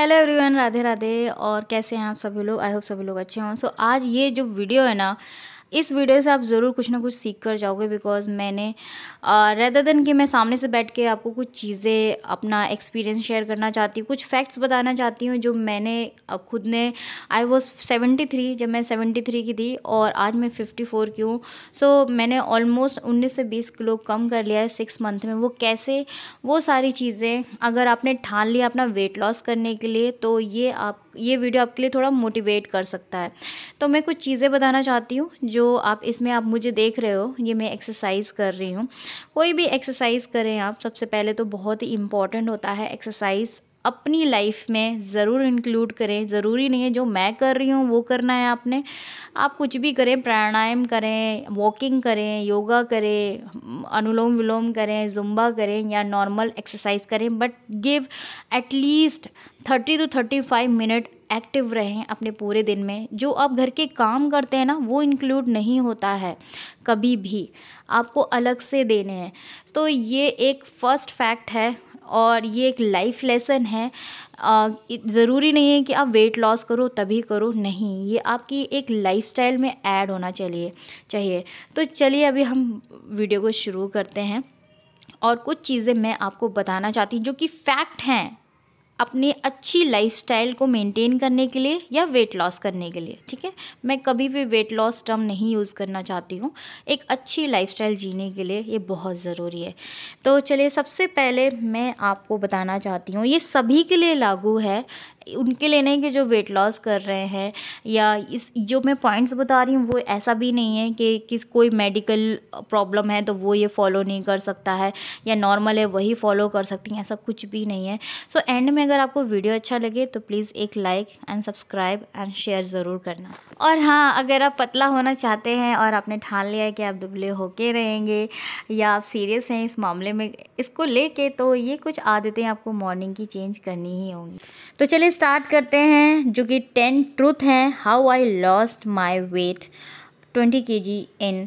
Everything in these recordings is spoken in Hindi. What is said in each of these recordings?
हेलो एवरीवन राधे राधे और कैसे हैं आप सभी लोग आई होप सभी लोग अच्छे हों सो so, आज ये जो वीडियो है ना इस वीडियो से आप ज़रूर कुछ ना कुछ सीख कर जाओगे बिकॉज मैंने रेदर देन कि मैं सामने से बैठ के आपको कुछ चीज़ें अपना एक्सपीरियंस शेयर करना चाहती हूँ कुछ फैक्ट्स बताना चाहती हूँ जो मैंने खुद ने आई वॉज सेवेंटी थ्री जब मैं सेवेंटी थ्री की थी और आज मैं फिफ्टी फोर की हूँ सो so, मैंने ऑलमोस्ट उन्नीस से बीस किलो कम कर लिया है सिक्स मंथ में वो कैसे वो सारी चीज़ें अगर आपने ठान लिया अपना वेट लॉस करने के लिए तो ये आप ये वीडियो आपके लिए थोड़ा मोटिवेट कर सकता है तो मैं कुछ चीज़ें बताना चाहती हूँ जो जो आप इसमें आप मुझे देख रहे हो ये मैं एक्सरसाइज कर रही हूँ कोई भी एक्सरसाइज करें आप सबसे पहले तो बहुत ही इम्पॉर्टेंट होता है एक्सरसाइज अपनी लाइफ में ज़रूर इंक्लूड करें ज़रूरी नहीं है जो मैं कर रही हूँ वो करना है आपने आप कुछ भी करें प्राणायाम करें वॉकिंग करें योगा करें अनुलोम विलोम करें जुम्बा करें या नॉर्मल एक्सरसाइज करें but give at least thirty to thirty five minute active रहें अपने पूरे दिन में जो आप घर के काम करते हैं ना वो इंक्लूड नहीं होता है कभी भी आपको अलग से देने हैं तो ये एक फर्स्ट फैक्ट है और ये एक लाइफ लेसन है ज़रूरी नहीं है कि आप वेट लॉस करो तभी करो नहीं ये आपकी एक लाइफस्टाइल में ऐड होना चाहिए चाहिए तो चलिए अभी हम वीडियो को शुरू करते हैं और कुछ चीज़ें मैं आपको बताना चाहती हूँ जो कि फैक्ट हैं अपने अच्छी लाइफस्टाइल को मेंटेन करने के लिए या वेट लॉस करने के लिए ठीक है मैं कभी भी वेट लॉस टर्म नहीं यूज़ करना चाहती हूँ एक अच्छी लाइफस्टाइल जीने के लिए ये बहुत ज़रूरी है तो चलिए सबसे पहले मैं आपको बताना चाहती हूँ ये सभी के लिए लागू है उनके लिए नहीं कि जो वेट लॉस कर रहे हैं या इस जो मैं पॉइंट्स बता रही हूँ वो ऐसा भी नहीं है कि किस कोई मेडिकल प्रॉब्लम है तो वो ये फॉलो नहीं कर सकता है या नॉर्मल है वही फॉलो कर सकती हैं ऐसा कुछ भी नहीं है सो so, एंड में अगर आपको वीडियो अच्छा लगे तो प्लीज़ एक like and subscribe and share ज़रूर करना और हाँ अगर आप पतला होना चाहते हैं और आपने ठान लिया है कि आप दुबले होके रहेंगे या आप सीरियस हैं इस मामले में इसको लेके तो ये कुछ आदतें आपको मॉर्निंग की चेंज करनी ही होंगी तो चलिए स्टार्ट करते हैं जो कि टेन ट्रूथ हैं how I lost my weight twenty K G in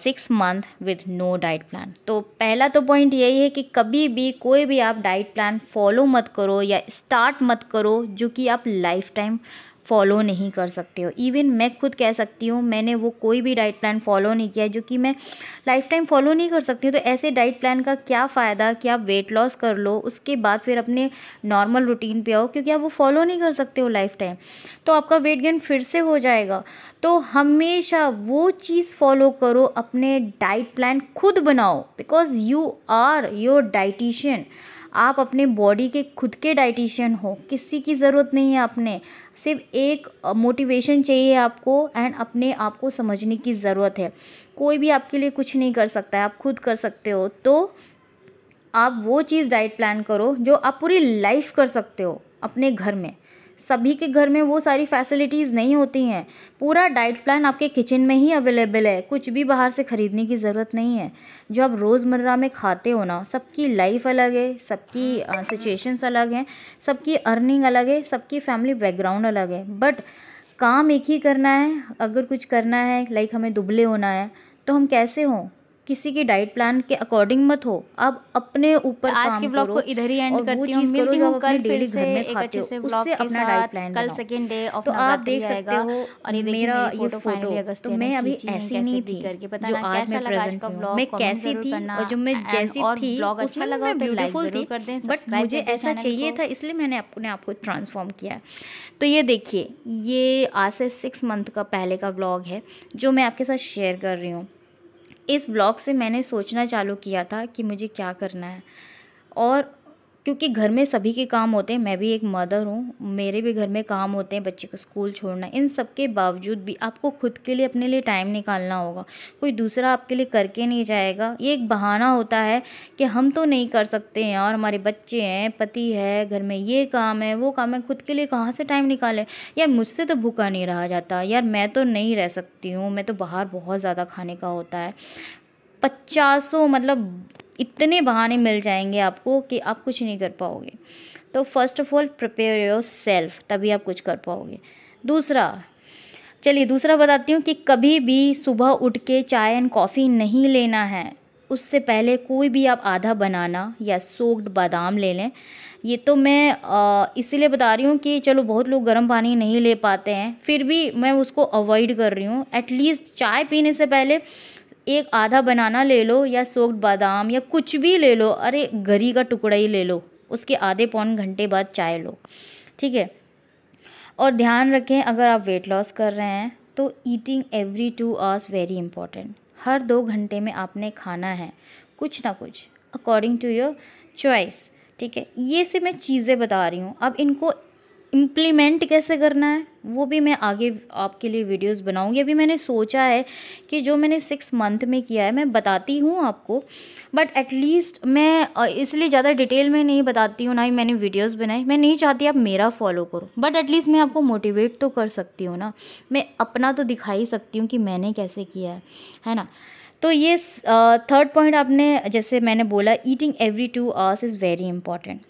six month with no diet plan तो पहला तो पॉइंट यही है कि कभी भी कोई भी आप डाइट प्लान फॉलो मत करो या स्टार्ट मत करो जो कि आप लाइफ टाइम फॉलो नहीं कर सकते हो इवन मैं खुद कह सकती हूँ मैंने वो कोई भी डाइट प्लान फॉलो नहीं किया जो कि मैं लाइफ टाइम फॉलो नहीं कर सकती हूँ तो ऐसे डाइट प्लान का क्या फ़ायदा कि आप वेट लॉस कर लो उसके बाद फिर अपने नॉर्मल रूटीन पे आओ क्योंकि आप वो फॉलो नहीं कर सकते हो लाइफ टाइम तो आपका वेट गेन फिर से हो जाएगा तो हमेशा वो चीज़ फॉलो करो अपने डाइट प्लान खुद बनाओ because you are your dietitian आप अपने बॉडी के खुद के डाइटिशियन हो किसी की ज़रूरत नहीं है आपने सिर्फ एक मोटिवेशन चाहिए आपको एंड अपने आप को समझने की ज़रूरत है कोई भी आपके लिए कुछ नहीं कर सकता है आप खुद कर सकते हो तो आप वो चीज़ डाइट प्लान करो जो आप पूरी लाइफ कर सकते हो अपने घर में सभी के घर में वो सारी फैसिलिटीज़ नहीं होती हैं पूरा डाइट प्लान आपके किचन में ही अवेलेबल है कुछ भी बाहर से ख़रीदने की ज़रूरत नहीं है जो आप रोज़मर्रा में खाते हो ना सबकी लाइफ अलग है सबकी सिचुएशंस अलग हैं सबकी अर्निंग अलग है सबकी फैमिली बैकग्राउंड अलग है बट काम एक ही करना है अगर कुछ करना है लाइक हमें दुबले होना है तो हम कैसे हों किसी की डाइट प्लान के अकॉर्डिंग मत हो आप अपने ऊपर तो आज के ब्लॉग को इधर ही एंड करती हूं मिलती हूं कल फिर से एक अच्छे से ब्लॉग के अपना डाइट प्लान कल सेकंड डे ऑफ तो आप देख सकते हो और ये मेरा ये फोटो अगस्त तो मैं अभी ऐसी नहीं थी करके पता जो आज मैं प्रेजेंट हूं मैं कैसी थी और जो मैं जैसी थी ब्लॉग अच्छा लगा तो ब्यूटीफुल थी बट मुझे ऐसा चाहिए था इसलिए मैंने अपने आप को ट्रांसफॉर्म किया तो ये देखिए ये आज से सिक्स मंथ का पहले का ब्लॉग है जो मैं आपके साथ शेयर कर रही हूँ इस ब्लॉग से मैंने सोचना चालू किया था कि मुझे क्या करना है और क्योंकि घर में सभी के काम होते हैं मैं भी एक मदर हूँ मेरे भी घर में काम होते हैं बच्चे को स्कूल छोड़ना इन सब के बावजूद भी आपको खुद के लिए अपने लिए टाइम निकालना होगा कोई दूसरा आपके लिए करके नहीं जाएगा ये एक बहाना होता है कि हम तो नहीं कर सकते हैं और हमारे बच्चे हैं पति है घर में ये काम है वो काम है खुद के लिए कहाँ से टाइम निकालें यार मुझसे तो भूखा नहीं रहा जाता यार मैं तो नहीं रह सकती हूँ मैं तो बाहर बहुत ज़्यादा खाने का होता है पचासों मतलब इतने बहाने मिल जाएंगे आपको कि आप कुछ नहीं कर पाओगे तो first of all prepare yourself तभी आप कुछ कर पाओगे दूसरा चलिए दूसरा बताती हूँ कि कभी भी सुबह उठ के चाय एंड कॉफ़ी नहीं लेना है उससे पहले कोई भी आप आधा बनाना या सोक्ड बादाम ले लें ये तो मैं इसलिए बता रही हूँ कि चलो बहुत लोग गर्म पानी नहीं ले पाते हैं फिर भी मैं उसको अवॉइड कर रही हूँ एटलीस्ट चाय पीने से पहले एक आधा बनाना ले लो या सोक्ड बादाम या कुछ भी ले लो अरे घरी का टुकड़ा ही ले लो उसके आधे पौन घंटे बाद चाय लो ठीक है और ध्यान रखें अगर आप वेट लॉस कर रहे हैं तो eating every two hours very important हर दो घंटे में आपने खाना है कुछ ना कुछ अकॉर्डिंग टू योर चॉइस ठीक है ये से मैं चीज़ें बता रही हूँ अब इनको इम्प्लीमेंट कैसे करना है वो भी मैं आगे आपके लिए वीडियोस बनाऊंगी अभी मैंने सोचा है कि जो मैंने सिक्स मंथ में किया है मैं बताती हूँ आपको बट एटलीस्ट मैं इसलिए ज़्यादा डिटेल में नहीं बताती हूँ ना ही मैंने वीडियोस बनाई मैं नहीं चाहती आप मेरा फॉलो करो बट एटलीस्ट मैं आपको मोटिवेट तो कर सकती हूँ ना मैं अपना तो दिखा ही सकती हूँ कि मैंने कैसे किया है है ना तो ये थर्ड पॉइंट आपने जैसे मैंने बोला eating every two hours is very important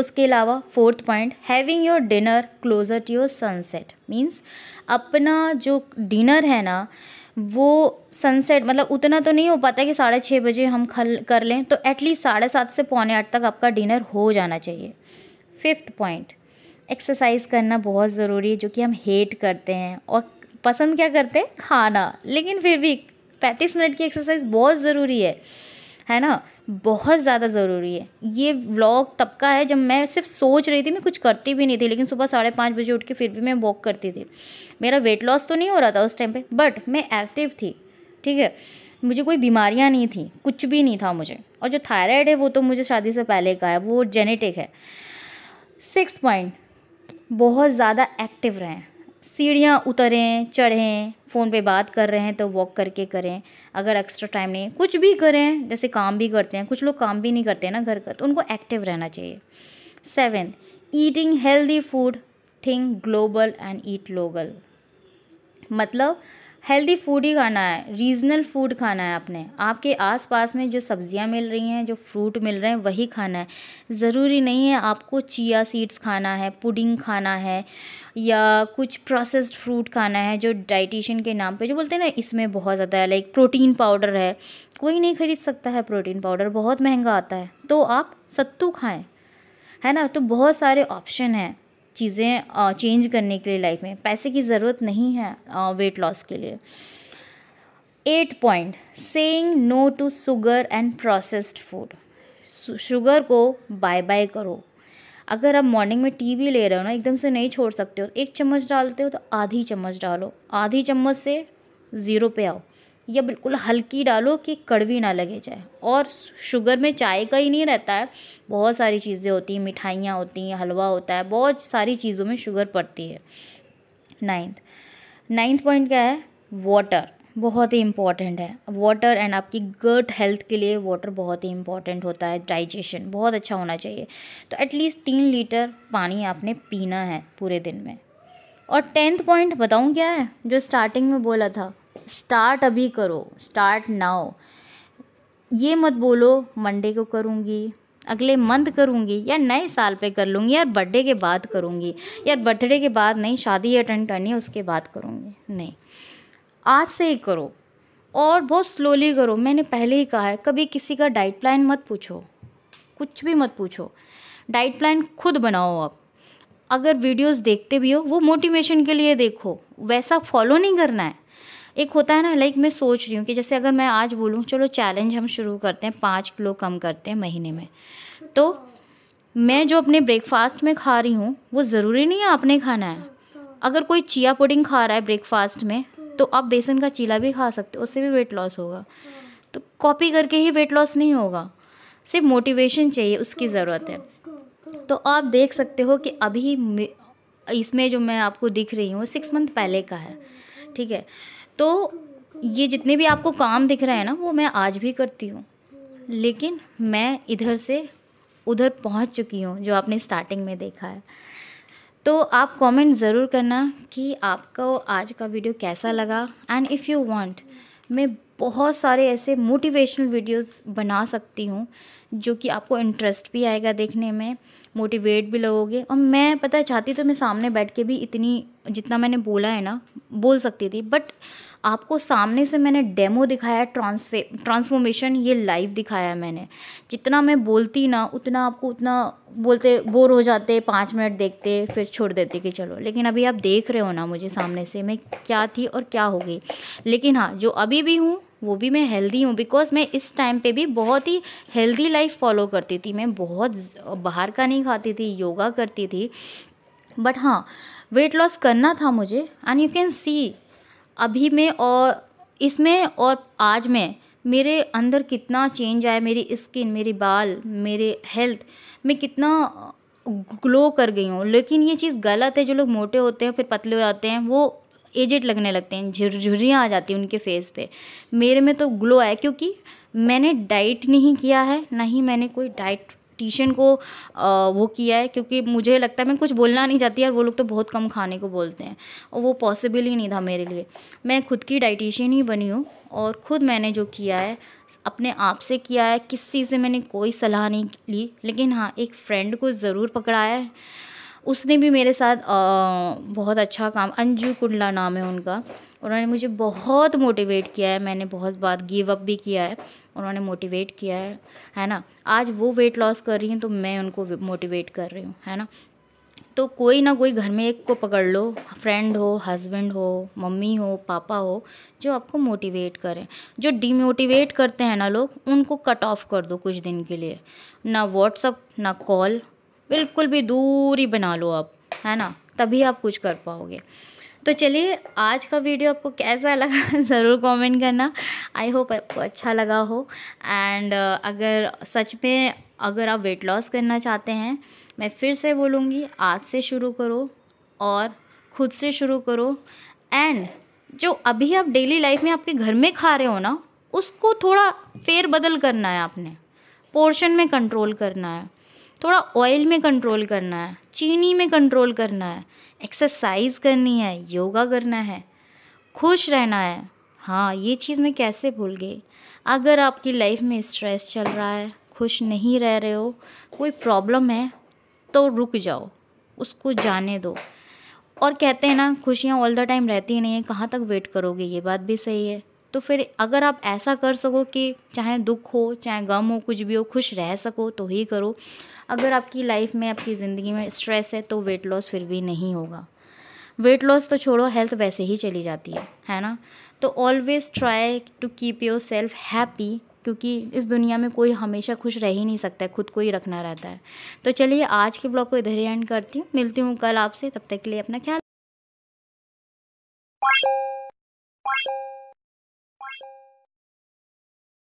उसके अलावा fourth point having your dinner closer to your sunset means अपना जो डिनर है ना वो सनसेट मतलब उतना तो नहीं हो पाता कि साढ़े छः बजे हम खल कर लें तो एटलीस्ट साढ़े सात से पौने आठ तक आपका डिनर हो जाना चाहिए फिफ्थ पॉइंट एक्सरसाइज करना बहुत ज़रूरी है जो कि हम हेट करते हैं और पसंद क्या करते हैं खाना लेकिन फिर भी पैंतीस मिनट की एक्सरसाइज बहुत ज़रूरी है है ना बहुत ज़्यादा ज़रूरी है ये व्लॉग तब का है जब मैं सिर्फ सोच रही थी मैं कुछ करती भी नहीं थी लेकिन सुबह साढ़े पाँच बजे उठ के फिर भी मैं वॉक करती थी मेरा वेट लॉस तो नहीं हो रहा था उस टाइम पे बट मैं एक्टिव थी ठीक है मुझे कोई बीमारियाँ नहीं थी कुछ भी नहीं था मुझे और जो थायराइड है वो तो मुझे शादी से पहले का है वो जेनेटिक है सिक्स पॉइंट बहुत ज़्यादा एक्टिव रहें सीढ़ियाँ उतरें चढ़ें फ़ोन पे बात कर रहे हैं तो वॉक करके करें अगर एक्स्ट्रा टाइम नहीं कुछ भी करें जैसे काम भी करते हैं कुछ लोग काम भी नहीं करते हैं ना घर का तो उनको एक्टिव रहना चाहिए seven eating healthy food think global and eat local मतलब हेल्दी फूड ही खाना है रीज़नल फूड खाना है आपने आपके आसपास में जो सब्जियां मिल रही हैं जो फ्रूट मिल रहे हैं वही खाना है ज़रूरी नहीं है आपको चिया सीड्स खाना है पुडिंग खाना है या कुछ प्रोसेस्ड फ्रूट खाना है जो डाइटिशियन के नाम पे जो बोलते हैं ना इसमें बहुत ज़्यादा है लाइक प्रोटीन पाउडर है कोई नहीं ख़रीद सकता है प्रोटीन पाउडर बहुत महंगा आता है तो आप सत्तू तो खाएँ है ना तो बहुत सारे ऑप्शन हैं चीज़ें चेंज करने के लिए लाइफ में पैसे की ज़रूरत नहीं है वेट लॉस के लिए eight point saying no to sugar and processed food sugar को बाय बाय करो अगर आप मॉर्निंग में टी भी ले रहे हो ना एकदम से नहीं छोड़ सकते हो एक चम्मच डालते हो तो आधी चम्मच डालो आधी चम्मच से ज़ीरो पे आओ या बिल्कुल हल्की डालो कि कड़वी ना लगे जाए और शुगर में चाय का ही नहीं रहता है बहुत सारी चीज़ें होती हैं मिठाइयाँ होती हैं हलवा होता है बहुत सारी चीज़ों में शुगर पड़ती है नाइन्थ नाइन्थ पॉइंट क्या है वाटर बहुत ही इम्पॉर्टेंट है वाटर एंड आपकी गट हेल्थ के लिए वाटर बहुत ही इम्पॉर्टेंट होता है डाइजेशन बहुत अच्छा होना चाहिए तो एटलीस्ट तीन लीटर पानी आपने पीना है पूरे दिन में और टेंथ पॉइंट बताऊँ क्या है जो स्टार्टिंग में बोला था स्टार्ट अभी करो स्टार्ट नाउ ये मत बोलो मंडे को करूँगी अगले मंथ करूँगी या नए साल पे कर लूँगी यार बर्थडे के बाद करूँगी यार बर्थडे के बाद नहीं शादी अटेंड करनी है उसके बाद करूँगी नहीं आज से ही करो और बहुत स्लोली करो मैंने पहले ही कहा है कभी किसी का डाइट प्लान मत पूछो कुछ भी मत पूछो डाइट प्लान खुद बनाओ आप अगर वीडियोस देखते भी हो वो मोटिवेशन के लिए देखो वैसा फॉलो नहीं करना है एक होता है ना लाइक मैं सोच रही हूँ कि जैसे अगर मैं आज बोलूँ चलो चैलेंज हम शुरू करते हैं पाँच किलो कम करते हैं महीने में तो मैं जो अपने ब्रेकफास्ट में खा रही हूँ वो ज़रूरी नहीं है आपने खाना है अगर कोई चिया पुडिंग खा रहा है ब्रेकफास्ट में तो आप बेसन का चीला भी खा सकते हो उससे भी वेट लॉस होगा तो कॉपी करके ही वेट लॉस नहीं होगा सिर्फ मोटिवेशन चाहिए उसकी ज़रूरत है तो आप देख सकते हो कि अभी इसमें जो मैं आपको दिख रही हूँ सिक्स मंथ पहले का है ठीक है तो ये जितने भी आपको काम दिख रहा है ना वो मैं आज भी करती हूँ लेकिन मैं इधर से उधर पहुँच चुकी हूँ जो आपने स्टार्टिंग में देखा है तो आप कमेंट ज़रूर करना कि आपको आज का वीडियो कैसा लगा एंड इफ़ यू वांट मैं बहुत सारे ऐसे मोटिवेशनल वीडियोस बना सकती हूँ जो कि आपको इंटरेस्ट भी आएगा देखने में मोटिवेट भी लगोगे और मैं पता है चाहती तो मैं सामने बैठ के भी इतनी जितना मैंने बोला है ना बोल सकती थी बट आपको सामने से मैंने डेमो दिखाया ट्रांसफे ट्रांसफॉर्मेशन ये लाइव दिखाया मैंने जितना मैं बोलती ना उतना आपको उतना बोलते बोर हो जाते पाँच मिनट देखते फिर छोड़ देते कि चलो लेकिन अभी आप देख रहे हो ना मुझे सामने से मैं क्या थी और क्या हो गई लेकिन हाँ जो अभी भी हूँ वो भी मैं हेल्दी हूँ बिकॉज़ मैं इस टाइम पे भी बहुत ही हेल्दी लाइफ फॉलो करती थी मैं बहुत बाहर का नहीं खाती थी योगा करती थी बट हाँ वेट लॉस करना था मुझे एंड यू कैन सी अभी मैं और इसमें और आज में मेरे अंदर कितना चेंज आया मेरी स्किन मेरे बाल मेरे हेल्थ मैं कितना ग्लो कर गई हूँ लेकिन ये चीज़ गलत है जो लोग मोटे होते हैं फिर पतले हो जाते हैं वो एजेड लगने लगते हैं झुरझुरियाँ आ जाती हैं उनके फेस पे मेरे में तो ग्लो आया क्योंकि मैंने डाइट नहीं किया है ना ही मैंने कोई डाइट टीशन को आ, वो किया है क्योंकि मुझे लगता है मैं कुछ बोलना नहीं चाहती यार वो लोग तो बहुत कम खाने को बोलते हैं और वो पॉसिबल ही नहीं था मेरे लिए मैं खुद की डाइटिशियन ही बनी हूँ और ख़ुद मैंने जो किया है अपने आप से किया है किसी से मैंने कोई सलाह नहीं ली लेकिन हाँ एक फ्रेंड को ज़रूर पकड़ाया है उसने भी मेरे साथ बहुत अच्छा काम अंजू कुंडला नाम है उनका उन्होंने मुझे बहुत मोटिवेट किया है मैंने बहुत बार गिव अप भी किया है उन्होंने मोटिवेट किया है है ना आज वो वेट लॉस कर रही हैं तो मैं उनको मोटिवेट कर रही हूँ है ना तो कोई ना कोई घर में एक को पकड़ लो फ्रेंड हो हस्बैंड हो मम्मी हो पापा हो जो आपको मोटिवेट करें जो डीमोटिवेट करते हैं ना लोग उनको कट ऑफ कर दो कुछ दिन के लिए ना व्हाट्सअप ना कॉल बिल्कुल भी दूरी बना लो आप है ना तभी आप कुछ कर पाओगे तो चलिए आज का वीडियो आपको कैसा लगा ज़रूर कमेंट करना आई होप आपको अच्छा लगा हो एंड uh, अगर सच में अगर आप वेट लॉस करना चाहते हैं मैं फिर से बोलूँगी आज से शुरू करो और खुद से शुरू करो एंड जो अभी आप डेली लाइफ में आपके घर में खा रहे हो ना उसको थोड़ा फेर बदल करना है आपने पोर्शन में कंट्रोल करना है थोड़ा ऑयल में कंट्रोल करना है चीनी में कंट्रोल करना है एक्सरसाइज करनी है योगा करना है खुश रहना है हाँ ये चीज़ मैं कैसे भूल गई अगर आपकी लाइफ में स्ट्रेस चल रहा है खुश नहीं रह रहे हो कोई प्रॉब्लम है तो रुक जाओ उसको जाने दो और कहते हैं ना खुशियाँ ऑल द टाइम रहती नहीं है कहाँ तक वेट करोगे ये बात भी सही है तो फिर अगर आप ऐसा कर सको कि चाहे दुख हो चाहे गम हो कुछ भी हो खुश रह सको तो ही करो अगर आपकी लाइफ में आपकी ज़िंदगी में स्ट्रेस है तो वेट लॉस फिर भी नहीं होगा वेट लॉस तो छोड़ो हेल्थ वैसे ही चली जाती है है ना तो always try to keep yourself happy क्योंकि इस दुनिया में कोई हमेशा खुश रह ही नहीं सकता है खुद को ही रखना रहता है तो चलिए आज के ब्लॉग को इधर ही एंड करती हूँ मिलती हूँ कल आपसे तब तक के लिए अपना ख्याल